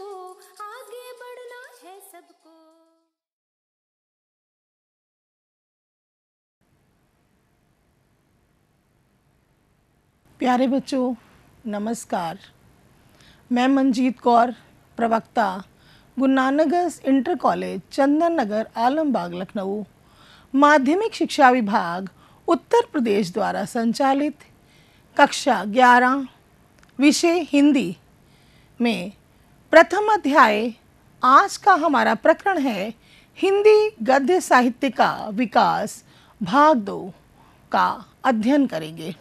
हो आगे बढ़ना है सबको प्यारे बच्चों नमस्कार मैं मंजीत कौर प्रवक्ता गुरु नानक इंटर कॉलेज चंदन नगर आलमबाग लखनऊ माध्यमिक शिक्षा विभाग उत्तर प्रदेश द्वारा संचालित कक्षा 11 विषय हिंदी में प्रथम अध्याय आज का हमारा प्रकरण है हिंदी गद्य साहित्य का विकास भाग दो का अध्ययन करेंगे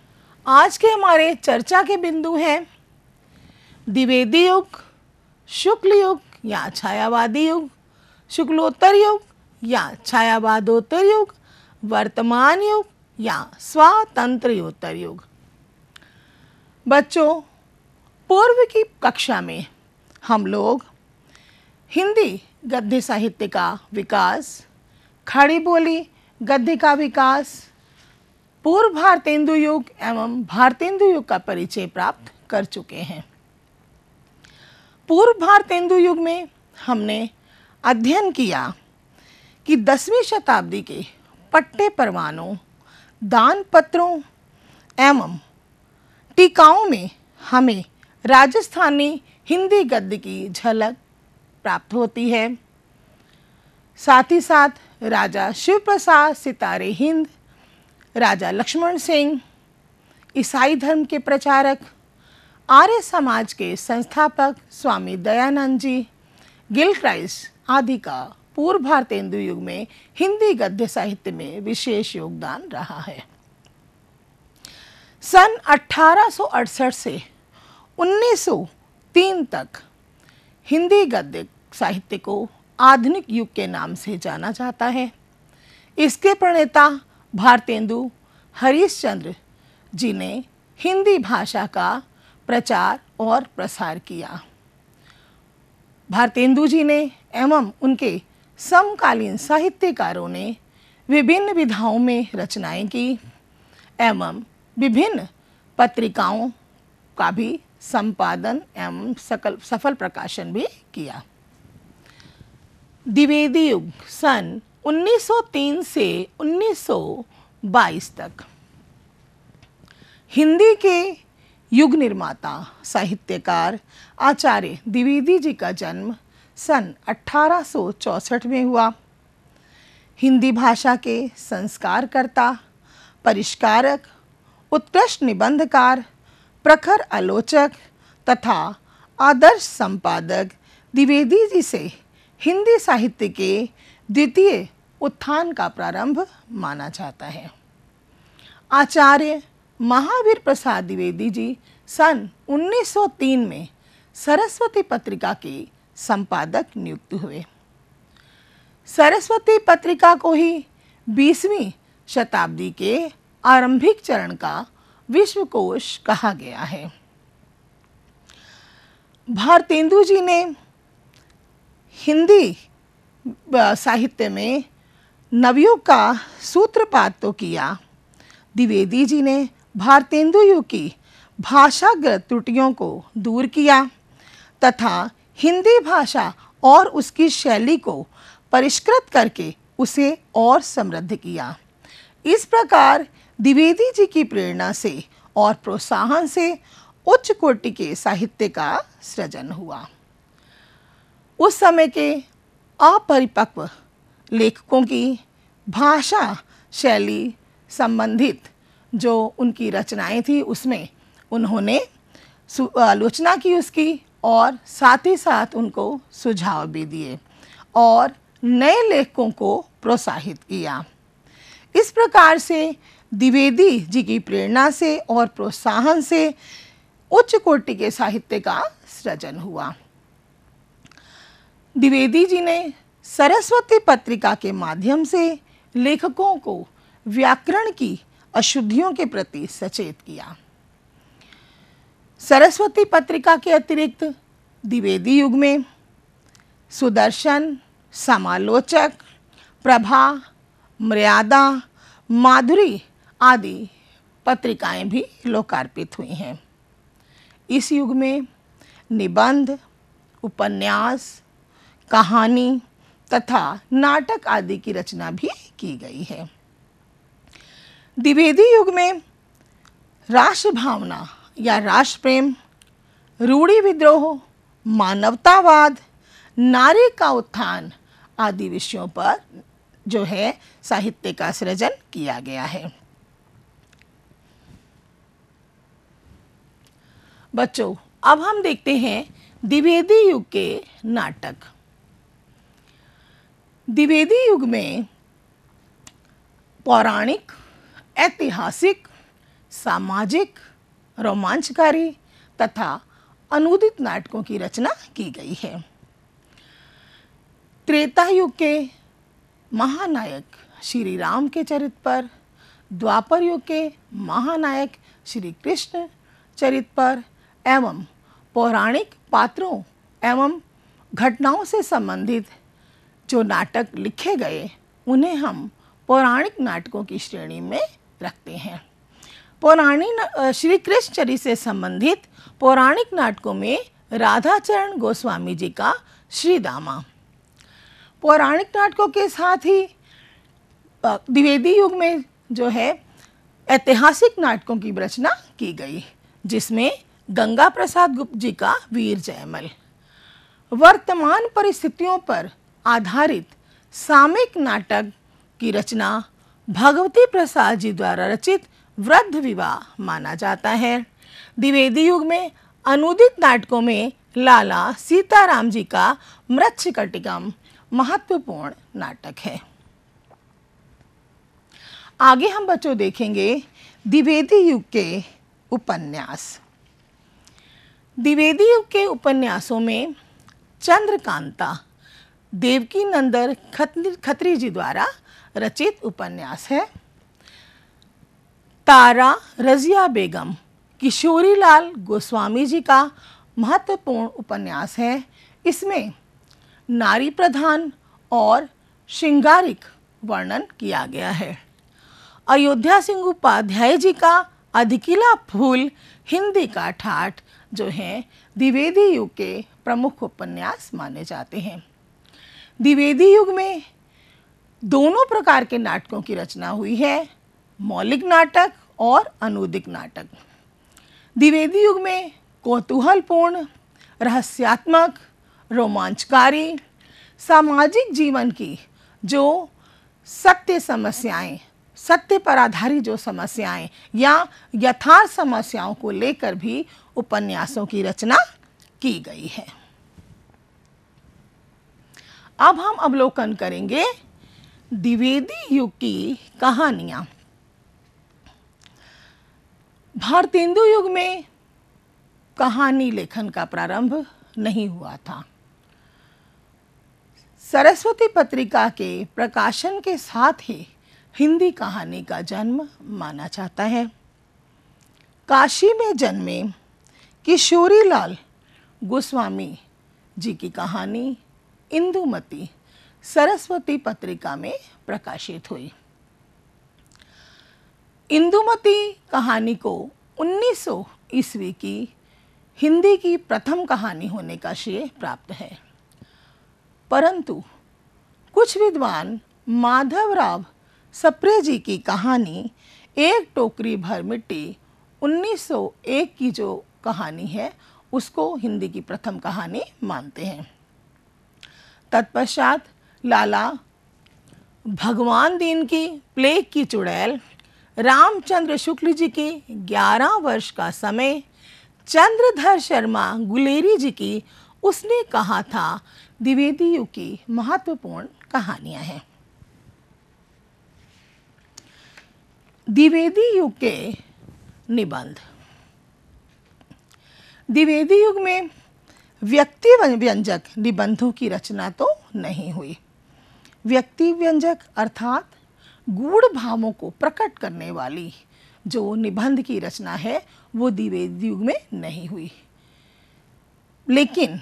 आज के हमारे चर्चा के बिंदु हैं द्विवेदी युग शुक्ल युग या छायावादी युग शुक्लोत्तर युग या छायावादोत्तर युग वर्तमान युग या स्वातंत्रयोत्तर युग बच्चों पूर्व की कक्षा में हम लोग हिंदी गद्य साहित्य का विकास खड़ी बोली गद्य का विकास पूर्व भारतेंदु युग एवं भारतेंदु युग का परिचय प्राप्त कर चुके हैं पूर्व भारतेंदु युग में हमने अध्ययन किया कि दसवीं शताब्दी के पट्टे परवानों दान पत्रों एवं टीकाओं में हमें राजस्थानी हिंदी गद्य की झलक प्राप्त होती है साथ ही साथ राजा शिव प्रसाद सितारे हिंद राजा लक्ष्मण सिंह ईसाई धर्म के प्रचारक आर्य समाज के संस्थापक स्वामी दयानंद जी गिल आदि का पूर्व भारतेंदु युग में हिंदी गद्य साहित्य में विशेष योगदान रहा है सन 1868 से तीन तक हिंदी गद्य साहित्य को आधुनिक युग के नाम से जाना जाता है इसके प्रणेता भारतेंदु हरीशचंद्र जी ने हिंदी भाषा का प्रचार और प्रसार किया भारतेंदु जी ने एवं उनके समकालीन साहित्यकारों ने विभिन्न विधाओं में रचनाएं की एवं विभिन्न पत्रिकाओं का भी संपादन एवं सकल सफल प्रकाशन भी किया द्विवेदी युग सन 1903 से 1922 तक हिंदी के युग निर्माता साहित्यकार आचार्य द्विवेदी जी का जन्म सन 1864 में हुआ हिंदी भाषा के संस्कारकर्ता परिष्कारक उत्कृष्ट निबंधकार प्रखर आलोचक तथा आदर्श संपादक द्विवेदी जी से हिंदी साहित्य के द्वितीय उत्थान का प्रारंभ माना जाता है आचार्य महावीर प्रसाद द्विवेदी जी सन 1903 में सरस्वती पत्रिका के संपादक नियुक्त हुए सरस्वती पत्रिका को ही 20वीं शताब्दी के आरंभिक चरण का विश्वकोश कहा गया है भारतेंदु जी ने हिंदी साहित्य में नवयुग का सूत्रपात तो किया द्विवेदी जी ने भारतेंदु युग की भाषागत त्रुटियों को दूर किया तथा हिंदी भाषा और उसकी शैली को परिष्कृत करके उसे और समृद्ध किया इस प्रकार द्विवेदी जी की प्रेरणा से और प्रोत्साहन से उच्च कोटि के साहित्य का सृजन हुआ उस समय के अपरिपक्व लेखकों की भाषा शैली संबंधित जो उनकी रचनाएं थी उसमें उन्होंने आलोचना की उसकी और साथ ही साथ उनको सुझाव भी दिए और नए लेखकों को प्रोत्साहित किया इस प्रकार से द्विवेदी जी की प्रेरणा से और प्रोत्साहन से उच्च कोटि के साहित्य का सृजन हुआ द्विवेदी जी ने सरस्वती पत्रिका के माध्यम से लेखकों को व्याकरण की अशुद्धियों के प्रति सचेत किया सरस्वती पत्रिका के अतिरिक्त द्विवेदी युग में सुदर्शन समालोचक प्रभा मर्यादा माधुरी आदि पत्रिकाएं भी लोकार्पित हुई हैं इस युग में निबंध उपन्यास कहानी तथा नाटक आदि की रचना भी की गई है द्विवेदी युग में राष्ट्र भावना या राष्ट्र प्रेम रूढ़ी विद्रोह मानवतावाद नारी का उत्थान आदि विषयों पर जो है साहित्य का सृजन किया गया है बच्चों अब हम देखते हैं द्विवेदी युग के नाटक द्विवेदी युग में पौराणिक ऐतिहासिक सामाजिक रोमांचकारी तथा अनुदित नाटकों की रचना की गई है त्रेता युग के महानायक श्री राम के चरित्र पर द्वापर युग के महानायक श्री कृष्ण चरित्र पर एवं पौराणिक पात्रों एवं घटनाओं से संबंधित जो नाटक लिखे गए उन्हें हम पौराणिक नाटकों की श्रेणी में रखते हैं पौराणिक श्री कृष्णचरी से संबंधित पौराणिक नाटकों में राधाचरण गोस्वामी जी का श्री दामा पौराणिक नाटकों के साथ ही द्विवेदी युग में जो है ऐतिहासिक नाटकों की रचना की गई जिसमें गंगा प्रसाद गुप्त जी का वीर जयमल वर्तमान परिस्थितियों पर आधारित सामयिक नाटक की रचना भगवती प्रसाद जी द्वारा रचित वृद्ध विवाह माना जाता है द्विवेदी युग में अनुदित नाटकों में लाला सीताराम जी का मृच्छकटिकम महत्वपूर्ण नाटक है आगे हम बच्चों देखेंगे द्विवेदी युग के उपन्यास द्विवेदी के उपन्यासों में चंद्रकांता देवकी नंदर खत्री जी द्वारा रचित उपन्यास है तारा रजिया बेगम किशोरीलाल गोस्वामी जी का महत्वपूर्ण उपन्यास है इसमें नारी प्रधान और श्रृंगारिक वर्णन किया गया है अयोध्या सिंह उपाध्याय जी का अधिकिला फूल हिंदी का ठाठ जो है द्विवेदी युग के प्रमुख उपन्यास माने जाते हैं द्विवेदी युग में दोनों प्रकार के नाटकों की रचना हुई है मौलिक नाटक और अनुदिक नाटक द्विवेदी युग में कौतूहलपूर्ण रहस्यात्मक रोमांचकारी सामाजिक जीवन की जो सत्य समस्याएं सत्य पर आधारित जो समस्याएं या यथार्थ समस्याओं को लेकर भी उपन्यासों की रचना की गई है अब हम अवलोकन करेंगे द्विवेदी युग की कहानियां भारतेंदु युग में कहानी लेखन का प्रारंभ नहीं हुआ था सरस्वती पत्रिका के प्रकाशन के साथ ही हिंदी कहानी का जन्म माना जाता है काशी में जन्मे किशोरीलाल गोस्वामी जी की कहानी इंदुमती सरस्वती पत्रिका में प्रकाशित हुई इंदुमती कहानी को 1900 ईस्वी की हिंदी की प्रथम कहानी होने का श्रेय प्राप्त है परंतु कुछ विद्वान माधवराव राव सप्रे जी की कहानी एक टोकरी भर मिट्टी 1901 की जो कहानी है उसको हिंदी की प्रथम कहानी मानते हैं तत्पश्चात लाला भगवान दीन की प्लेग की चुड़ैल रामचंद्र शुक्ल जी की 11 वर्ष का समय चंद्रधर शर्मा गुलेरी जी की उसने कहा था द्विवेदी युग की महत्वपूर्ण कहानियां हैं द्विवेदी युग के निबंध द्विवेदी युग में व्यक्ति व्यंजक निबंधों की रचना तो नहीं हुई व्यक्ति व्यंजक अर्थात गूढ़ भावों को प्रकट करने वाली जो निबंध की रचना है वो द्विवेदी युग में नहीं हुई लेकिन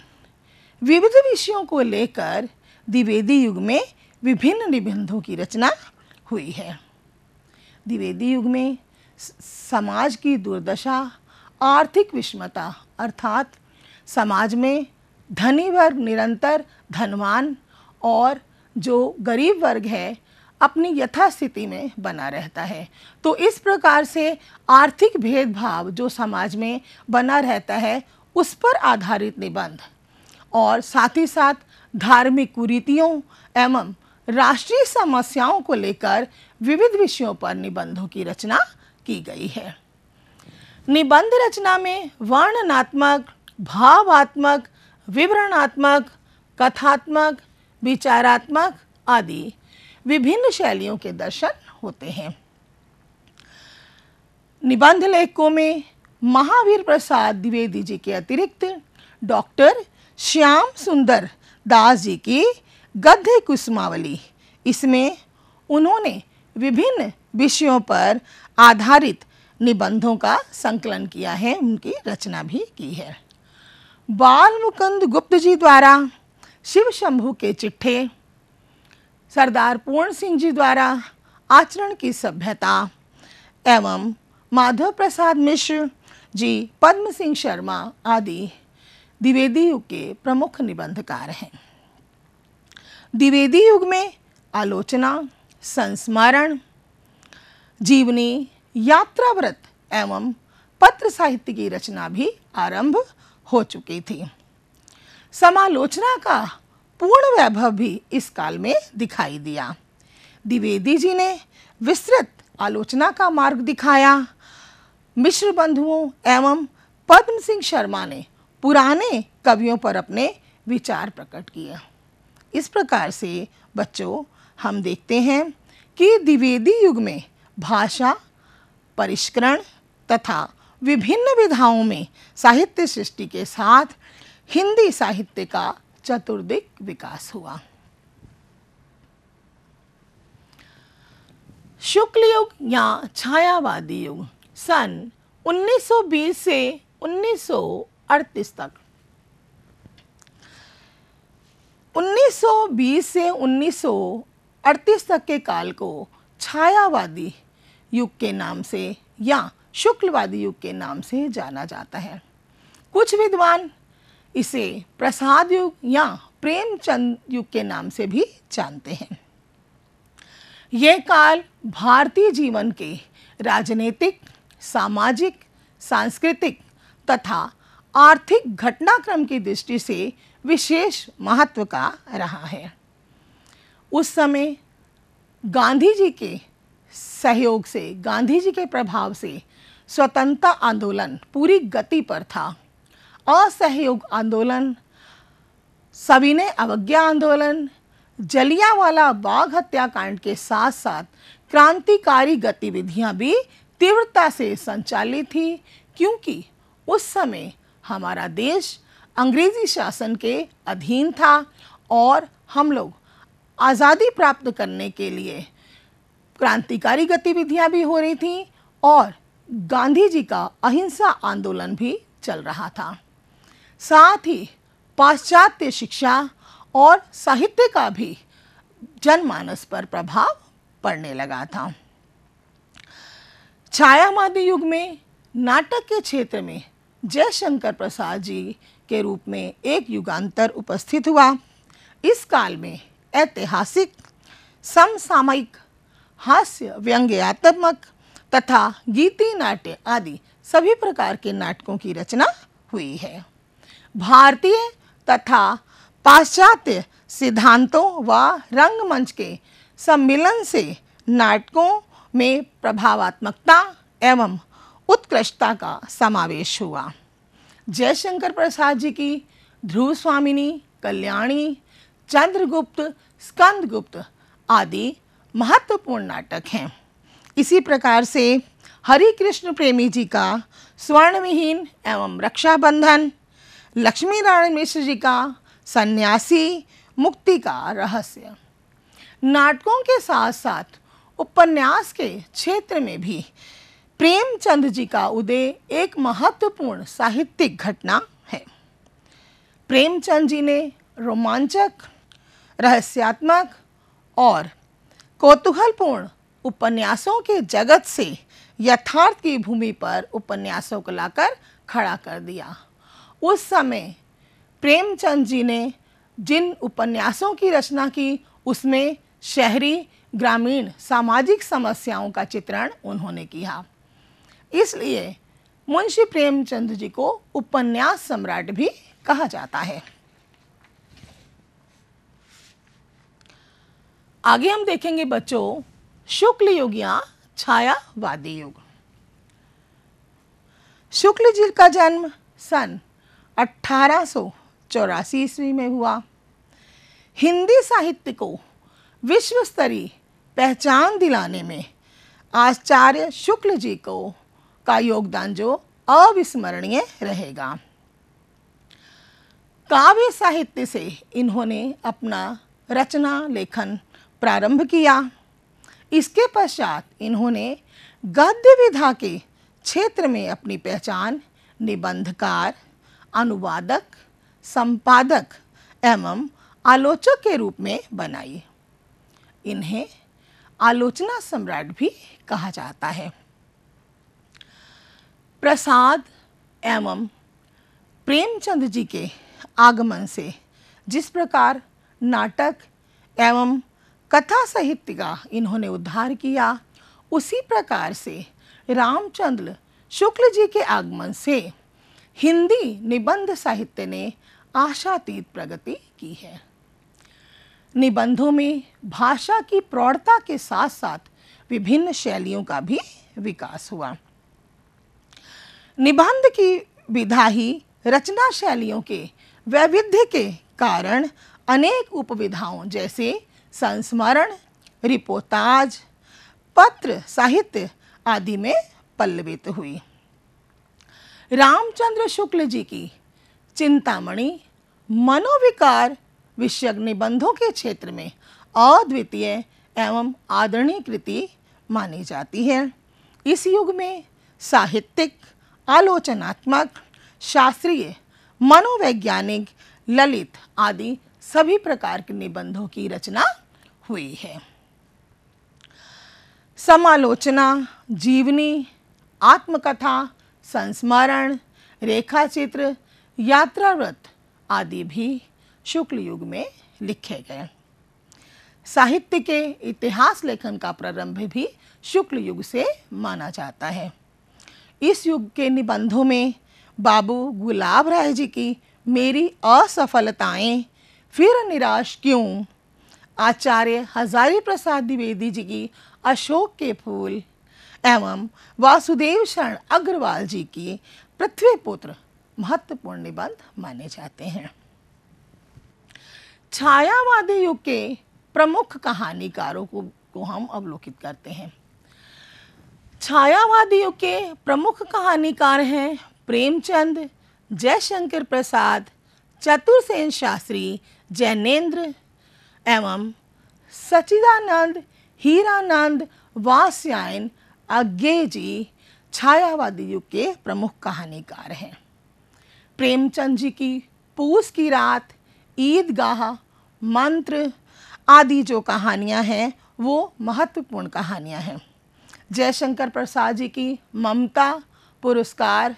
विविध विषयों को लेकर द्विवेदी युग में विभिन्न निबंधों की रचना हुई है द्विवेदी युग में समाज की दुर्दशा आर्थिक विषमता अर्थात समाज में धनी वर्ग निरंतर धनवान और जो गरीब वर्ग है अपनी यथास्थिति में बना रहता है तो इस प्रकार से आर्थिक भेदभाव जो समाज में बना रहता है उस पर आधारित निबंध और साथ ही साथ धार्मिक कुरीतियों एवं राष्ट्रीय समस्याओं को लेकर विविध विषयों पर निबंधों की रचना की गई है निबंध रचना में वर्णनात्मक भावात्मक विवरणात्मक कथात्मक विचारात्मक आदि विभिन्न शैलियों के दर्शन होते हैं निबंध लेखकों में महावीर प्रसाद द्विवेदी जी के अतिरिक्त डॉक्टर श्याम सुंदर दास जी की गद्य कुसुमावली इसमें उन्होंने विभिन्न विषयों पर आधारित निबंधों का संकलन किया है उनकी रचना भी की है बाल मुकुंद गुप्त जी द्वारा शिव शंभु के चिट्ठे सरदार पूर्ण सिंह जी द्वारा आचरण की सभ्यता एवं माधव प्रसाद मिश्र जी पद्म सिंह शर्मा आदि द्विवेदी के प्रमुख निबंधकार हैं द्विवेदी युग में आलोचना संस्मरण जीवनी यात्राव्रत एवं पत्र साहित्य की रचना भी आरंभ हो चुकी थी समालोचना का पूर्ण वैभव भी इस काल में दिखाई दिया द्विवेदी जी ने विस्तृत आलोचना का मार्ग दिखाया मिश्र बंधुओं एवं पद्म सिंह शर्मा ने पुराने कवियों पर अपने विचार प्रकट किए इस प्रकार से बच्चों हम देखते हैं कि द्विवेदी युग में भाषा परिष्करण तथा विभिन्न विधाओं में साहित्य सृष्टि के साथ हिंदी साहित्य का चतुर्दिक विकास हुआ शुक्ल युग या छायावादी युग सन 1920 से 1938 तक 1920 से 1938 तक के काल को छायावादी युग के नाम से या शुक्लवादी युग के नाम से जाना जाता है कुछ विद्वान इसे प्रसाद युग या प्रेमचंद युग के नाम से भी जानते हैं यह काल भारतीय जीवन के राजनीतिक सामाजिक सांस्कृतिक तथा आर्थिक घटनाक्रम की दृष्टि से विशेष महत्व का रहा है उस समय गांधी जी के सहयोग से गांधी जी के प्रभाव से स्वतंत्रता आंदोलन पूरी गति पर था असहयोग आंदोलन सविनय अवज्ञा आंदोलन जलियावाला बाग हत्याकांड के साथ साथ क्रांतिकारी गतिविधियां भी तीव्रता से संचालित थी क्योंकि उस समय हमारा देश अंग्रेज़ी शासन के अधीन था और हम लोग आज़ादी प्राप्त करने के लिए क्रांतिकारी गतिविधियां भी हो रही थीं और गांधी जी का अहिंसा आंदोलन भी चल रहा था साथ ही पाश्चात्य शिक्षा और साहित्य का भी जनमानस पर प्रभाव पड़ने लगा था छायावादी युग में नाटक के क्षेत्र में जयशंकर प्रसाद जी के रूप में एक युगांतर उपस्थित हुआ इस काल में ऐतिहासिक समसामयिक हास्य व्यंग्यात्मक तथा गीति नाट्य आदि सभी प्रकार के नाटकों की रचना हुई है भारतीय तथा पाश्चात्य सिद्धांतों व रंगमंच के सम्मिलन से नाटकों में प्रभावात्मकता एवं उत्कृष्टता का समावेश हुआ जयशंकर प्रसाद जी की ध्रुव स्वामिनी कल्याणी चंद्रगुप्त स्कंदगुप्त आदि महत्वपूर्ण नाटक हैं इसी प्रकार से हरि कृष्ण प्रेमी जी का स्वर्णविहीन एवं रक्षाबंधन लक्ष्मी नारायण मिश्र जी का सन्यासी मुक्ति का रहस्य नाटकों के साथ साथ उपन्यास के क्षेत्र में भी प्रेमचंद जी का उदय एक महत्वपूर्ण साहित्यिक घटना है प्रेमचंद जी ने रोमांचक रहस्यात्मक और कौतूहलपूर्ण उपन्यासों के जगत से यथार्थ की भूमि पर उपन्यासों को लाकर खड़ा कर दिया उस समय प्रेमचंद जी ने जिन उपन्यासों की रचना की उसमें शहरी ग्रामीण सामाजिक समस्याओं का चित्रण उन्होंने किया इसलिए मुंशी प्रेमचंद जी को उपन्यास सम्राट भी कहा जाता है आगे हम देखेंगे बच्चों शुक्ल युग या छायावादी युग शुक्ल जी का जन्म सन अठारह ईस्वी में हुआ हिंदी साहित्य को विश्व स्तरीय पहचान दिलाने में आचार्य शुक्ल जी को का योगदान जो अविस्मरणीय रहेगा काव्य साहित्य से इन्होंने अपना रचना लेखन प्रारंभ किया इसके पश्चात इन्होंने गद्य विधा के क्षेत्र में अपनी पहचान निबंधकार अनुवादक संपादक एवं आलोचक के रूप में बनाई इन्हें आलोचना सम्राट भी कहा जाता है प्रसाद एवं प्रेमचंद जी के आगमन से जिस प्रकार नाटक एवं कथा साहित्य का इन्होंने उद्धार किया उसी प्रकार से रामचंद्र शुक्ल जी के आगमन से हिंदी निबंध साहित्य ने आशातीत प्रगति की है निबंधों में भाषा की प्रौढ़ता के साथ साथ विभिन्न शैलियों का भी विकास हुआ निबंध की विधा ही रचना शैलियों के वैविध्य के कारण अनेक उपविधाओं जैसे संस्मरण रिपोताज पत्र साहित्य आदि में पल्लवित हुई रामचंद्र शुक्ल जी की चिंतामणि मनोविकार विषय निबंधों के क्षेत्र में अद्वितीय एवं आदरणीय कृति मानी जाती है इस युग में साहित्यिक आलोचनात्मक शास्त्रीय मनोवैज्ञानिक ललित आदि सभी प्रकार के निबंधों की रचना हुई है समालोचना जीवनी आत्मकथा संस्मरण रेखाचित्र यात्राव्रत आदि भी शुक्ल युग में लिखे गए साहित्य के इतिहास लेखन का प्रारंभ भी शुक्ल युग से माना जाता है इस युग के निबंधों में बाबू गुलाब राय जी की मेरी असफलताएं फिर निराश क्यों आचार्य हजारी प्रसाद द्विवेदी जी की अशोक के फूल एवं वासुदेव शरण अग्रवाल जी की पृथ्वी पुत्र महत्वपूर्ण निबंध माने जाते हैं छायावादी युग के प्रमुख कहानीकारों को, को हम अवलोकित करते हैं छायावादियों के प्रमुख कहानीकार हैं प्रेमचंद जयशंकर प्रसाद चतुरसेन शास्त्री जैनेन्द्र एवं सचिदानंद हीरानंद वास्यायन अज्ञे जी छायावादी युग के प्रमुख कहानीकार हैं प्रेमचंद जी की पूस की रात ईदगाह मंत्र आदि जो कहानियां हैं वो महत्वपूर्ण कहानियां हैं जयशंकर प्रसाद जी की ममता पुरस्कार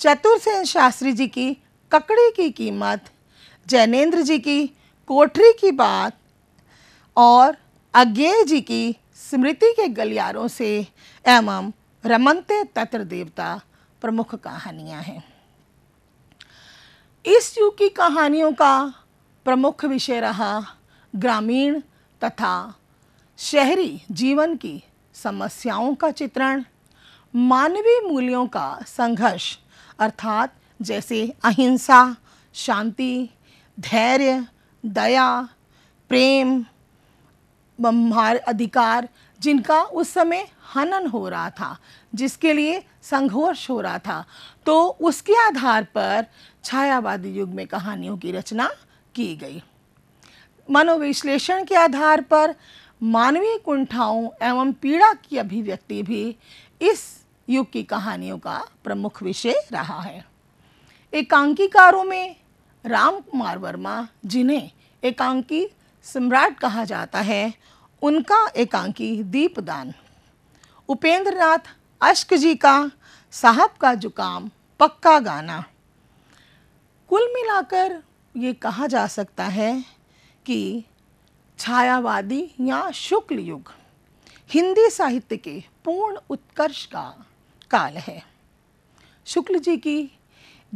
चतुरसेन शास्त्री जी की ककड़ी की कीमत जैनेन्द्र जी की कोठरी की बात और अज्ञेय जी की स्मृति के गलियारों से एवं रमनते तत्र देवता प्रमुख कहानियां हैं इस युग की कहानियों का प्रमुख विषय रहा ग्रामीण तथा शहरी जीवन की समस्याओं का चित्रण मानवीय मूल्यों का संघर्ष अर्थात जैसे अहिंसा शांति धैर्य दया प्रेम ब्रह्मार अधिकार जिनका उस समय हनन हो रहा था जिसके लिए संघर्ष हो रहा था तो उसके आधार पर छायावादी युग में कहानियों की रचना की गई मनोविश्लेषण के आधार पर मानवीय कुंठाओं एवं पीड़ा की अभिव्यक्ति भी इस युग की कहानियों का प्रमुख विषय रहा है एकांकीकारों में राम कुमार वर्मा जिन्हें एकांकी सम्राट कहा जाता है उनका एकांकी दीपदान उपेंद्र नाथ अश्क जी का साहब का जुकाम पक्का गाना कुल मिलाकर ये कहा जा सकता है कि छायावादी या शुक्ल युग हिंदी साहित्य के पूर्ण उत्कर्ष का काल है शुक्ल जी की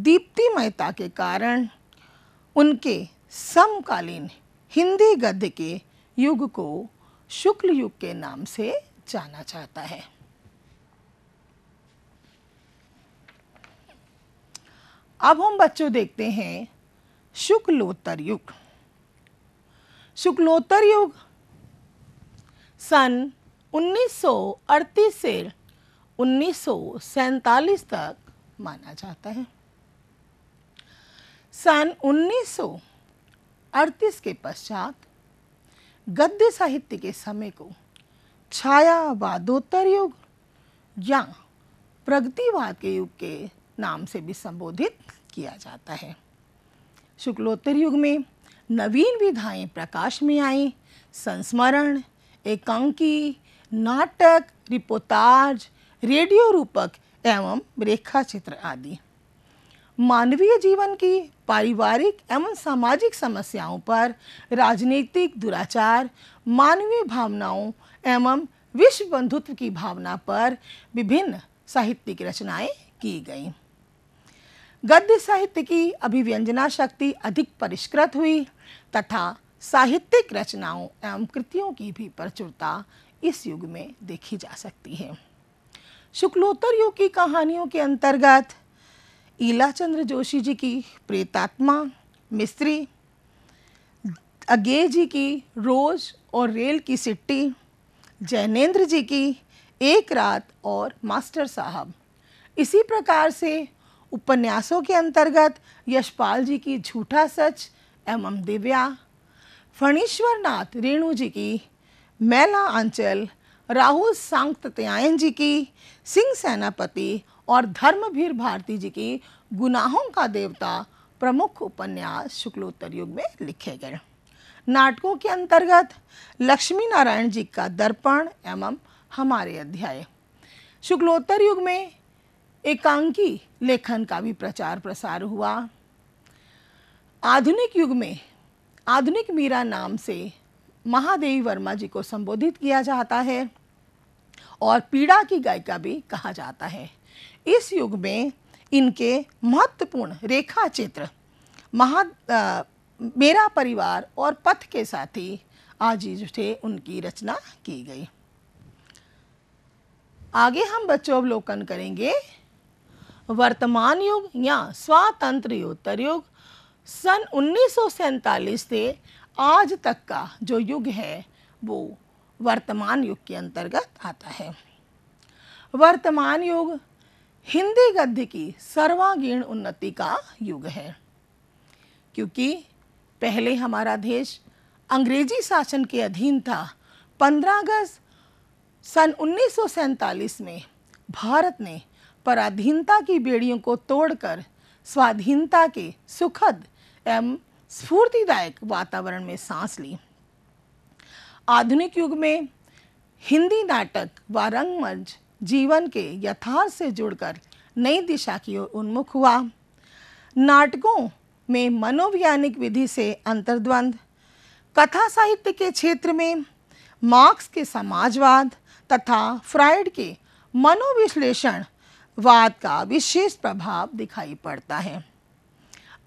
दीप्तिमयता के कारण उनके समकालीन हिंदी गद्य के युग को शुक्ल युग के नाम से जाना जाता है अब हम बच्चों देखते हैं शुक्लोत्तर युग शुक्लोत्तर युग सन 1938 से उन्नीस तक माना जाता है सन 1938 के पश्चात गद्य साहित्य के समय को छायावादोत्तर युग या प्रगतिवाद के युग के नाम से भी संबोधित किया जाता है शुक्लोत्तर युग में नवीन विधाएं प्रकाश में आई संस्मरण एकांकी नाटक रिपोताज रेडियो रूपक एवं रेखा चित्र आदि मानवीय जीवन की पारिवारिक एवं सामाजिक समस्याओं पर राजनीतिक दुराचार मानवीय भावनाओं एवं विश्व बंधुत्व की भावना पर विभिन्न साहित्यिक रचनाएं की गईं गद्य साहित्य की अभिव्यंजना शक्ति अधिक परिष्कृत हुई तथा साहित्यिक रचनाओं एवं कृतियों की भी प्रचुरता इस युग में देखी जा सकती है शुक्लोत्तर युग की कहानियों के अंतर्गत ईलाचंद्र जोशी जी की प्रेतात्मा मिस्त्री अगे जी की रोज और रेल की सिट्टी जैनेन्द्र जी की एक रात और मास्टर साहब इसी प्रकार से उपन्यासों के अंतर्गत यशपाल जी की झूठा सच एवं दिव्या फणीश्वरनाथ रेणु जी की मैला आंचल राहुल सांगतत्यायन जी की सिंह सेनापति और धर्मवीर भारती जी की गुनाहों का देवता प्रमुख उपन्यास शुक्लोत्तर युग में लिखे गए नाटकों के अंतर्गत लक्ष्मी नारायण जी का दर्पण एवं हमारे अध्याय शुक्लोत्तर युग में एकांकी लेखन का भी प्रचार प्रसार हुआ आधुनिक युग में आधुनिक मीरा नाम से महादेवी वर्मा जी को संबोधित किया जाता है और पीड़ा की गायिका भी कहा जाता है इस युग में इनके महत्वपूर्ण रेखा चित्र महा आ, मेरा परिवार और पथ के साथी आजीज थे उनकी रचना की गई आगे हम बच्चों अवलोकन करेंगे वर्तमान युग या स्वातंत्र युग सन उन्नीस से आज तक का जो युग है वो वर्तमान युग के अंतर्गत आता है वर्तमान युग हिंदी गद्य की सर्वांगीण उन्नति का युग है क्योंकि पहले हमारा देश अंग्रेजी शासन के अधीन था 15 अगस्त सन उन्नीस में भारत ने पराधीनता की बेड़ियों को तोड़कर स्वाधीनता के सुखद एवं स्फूर्तिदायक वातावरण में सांस ली आधुनिक युग में हिंदी नाटक व रंगमंच जीवन के यथार्थ से जुड़कर नई दिशा की ओर उन्मुख हुआ नाटकों में मनोवैज्ञानिक विधि से अंतर्द्वंद कथा साहित्य के क्षेत्र में मार्क्स के समाजवाद तथा फ्राइड के मनोविश्लेषण वाद का विशेष प्रभाव दिखाई पड़ता है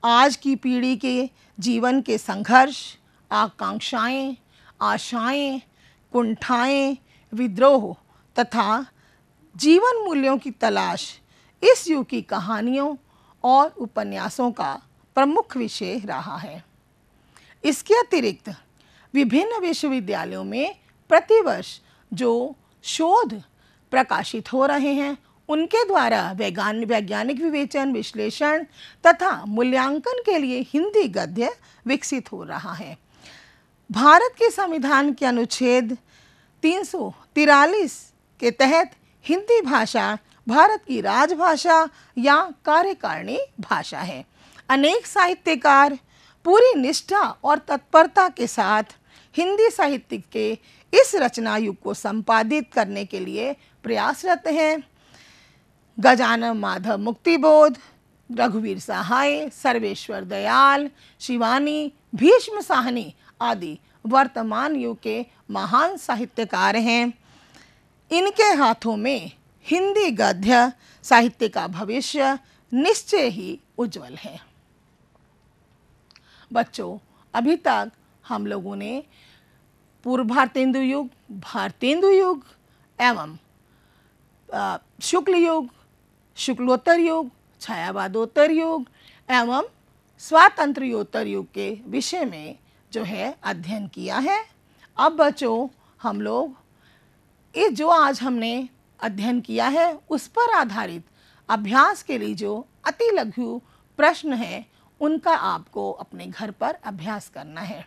आज की पीढ़ी के जीवन के संघर्ष आकांक्षाएं, आशाएं, कुंठाएं विद्रोह तथा जीवन मूल्यों की तलाश इस युग की कहानियों और उपन्यासों का प्रमुख विषय रहा है इसके अतिरिक्त विभिन्न विश्वविद्यालयों में प्रतिवर्ष जो शोध प्रकाशित हो रहे हैं उनके द्वारा वैज्ञानिक विवेचन विश्लेषण तथा मूल्यांकन के लिए हिंदी गद्य विकसित हो रहा है भारत के संविधान के अनुच्छेद तीन के तहत हिंदी भाषा भारत की राजभाषा या कार्यकारिणी भाषा है अनेक साहित्यकार पूरी निष्ठा और तत्परता के साथ हिंदी साहित्य के इस रचना युग को संपादित करने के लिए प्रयासरत हैं गजानन माधव मुक्तिबोध रघुवीर सहाय सर्वेश्वर दयाल शिवानी भीष्म साहनी आदि वर्तमान युग के महान साहित्यकार हैं इनके हाथों में हिंदी गद्य साहित्य का भविष्य निश्चय ही उज्जवल है बच्चों अभी तक हम लोगों ने पूर्व भारतेंदु युग भारतेंदु युग एवं शुक्ल युग शुक्लोत्तर युग छायावादोत्तर युग एवं स्वातंत्र्योत्तर युग के विषय में जो है अध्ययन किया है अब बच्चों हम लोग ये जो आज हमने अध्ययन किया है उस पर आधारित अभ्यास के लिए जो अति लघु प्रश्न है उनका आपको अपने घर पर अभ्यास करना है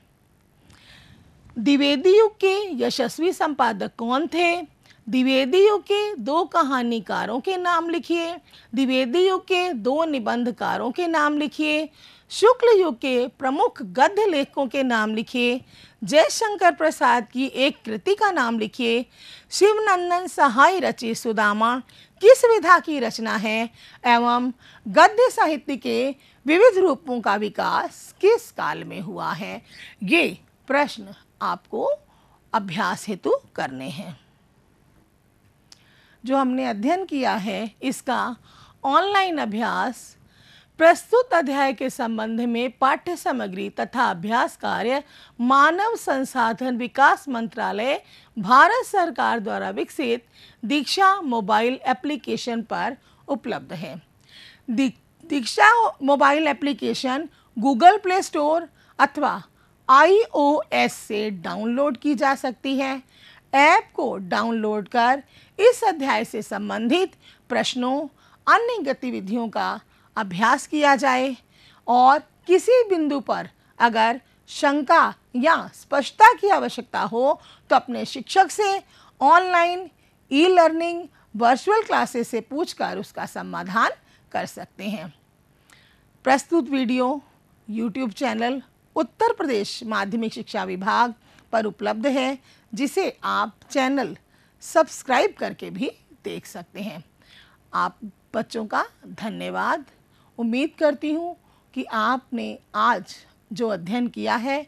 द्विवेदी युग के यशस्वी संपादक कौन थे द्विवेदी युग के दो कहानीकारों के नाम लिखिए द्विवेदी युग के दो निबंधकारों के नाम लिखिए शुक्ल युग के प्रमुख गद्य लेखकों के नाम लिखिए जयशंकर प्रसाद की एक कृति का नाम लिखिए शिवनंदन सहाय रचे सुदामा किस विधा की रचना है एवं गद्य साहित्य के विविध रूपों का विकास किस काल में हुआ है ये प्रश्न आपको अभ्यास हेतु करने हैं जो हमने अध्ययन किया है इसका ऑनलाइन अभ्यास प्रस्तुत अध्याय के संबंध में पाठ्य सामग्री तथा अभ्यास कार्य मानव संसाधन विकास मंत्रालय भारत सरकार द्वारा विकसित दीक्षा मोबाइल एप्लीकेशन पर उपलब्ध है Diksha mobile application Google Play Store अथवा आईओएस से डाउनलोड की जा सकती है ऐप को डाउनलोड कर इस अध्याय से संबंधित प्रश्नों अन्य गतिविधियों का अभ्यास किया जाए और किसी बिंदु पर अगर शंका या स्पष्टता की आवश्यकता हो तो अपने शिक्षक से online e learning virtual classes से पूछकर उसका समाधान कर सकते हैं प्रस्तुत video YouTube channel Uttar Pradesh माध्यमिक शिक्षा विभाग पर उपलब्ध है जिसे आप चैनल सब्सक्राइब करके भी देख सकते हैं आप बच्चों का धन्यवाद उम्मीद करती हूँ कि आपने आज जो अध्ययन किया है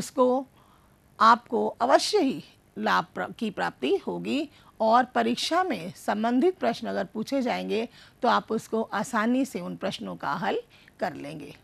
उसको आपको अवश्य ही लाभ की प्राप्ति होगी और परीक्षा में संबंधित प्रश्न अगर पूछे जाएंगे तो आप उसको आसानी से उन प्रश्नों का हल कर लेंगे